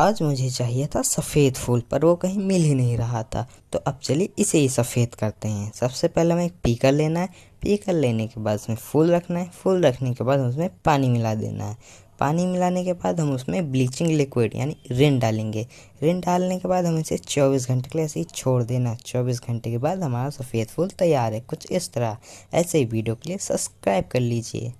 आज मुझे चाहिए था सफ़ेद फूल पर वो कहीं मिल ही नहीं रहा था तो अब चलिए इसे ही सफ़ेद करते हैं सबसे पहले हमें एक पीकर लेना है पीकर लेने के बाद उसमें फूल रखना है फूल रखने के बाद उसमें पानी मिला देना है पानी मिलाने के बाद हम उसमें ब्लीचिंग लिक्विड यानी रिन डालेंगे रिन डालने के बाद हम इसे 24 घंटे के लिए ऐसे ही छोड़ देना 24 घंटे के बाद हमारा सफ़ेद फूल तैयार है कुछ इस तरह ऐसे ही वीडियो के लिए सब्सक्राइब कर लीजिए